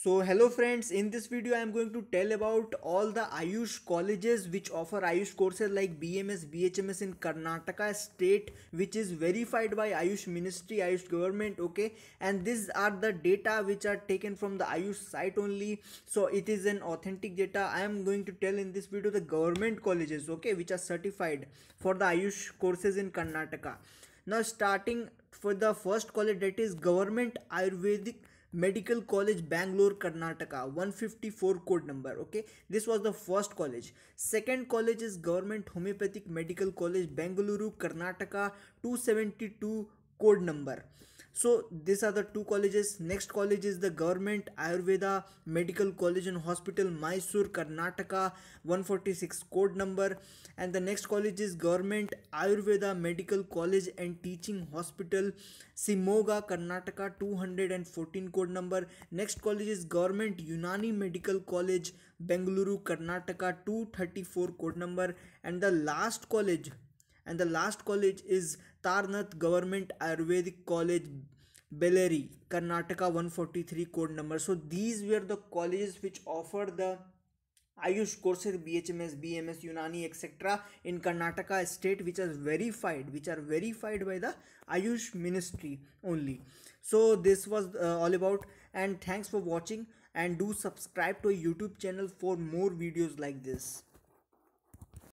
So hello friends, in this video I am going to tell about all the Ayush colleges which offer Ayush courses like BMS, BHMS in Karnataka state which is verified by Ayush ministry, Ayush government okay and these are the data which are taken from the Ayush site only so it is an authentic data I am going to tell in this video the government colleges okay which are certified for the Ayush courses in Karnataka. Now starting for the first college that is government Ayurvedic medical college Bangalore Karnataka 154 code number okay this was the first college second college is government homeopathic medical college Bengaluru Karnataka 272 code number so these are the two colleges next college is the government ayurveda medical college and hospital mysore karnataka 146 code number and the next college is government ayurveda medical college and teaching hospital simoga karnataka 214 code number next college is government unani medical college bengaluru karnataka 234 code number and the last college and the last college is Tarnath Government Ayurvedic College Bellary Karnataka 143 code number so these were the colleges which offer the Ayush courses, BHMS, BMS, Unani, etc. in Karnataka state, which are verified, which are verified by the Ayush ministry only. So this was uh, all about and thanks for watching and do subscribe to YouTube channel for more videos like this.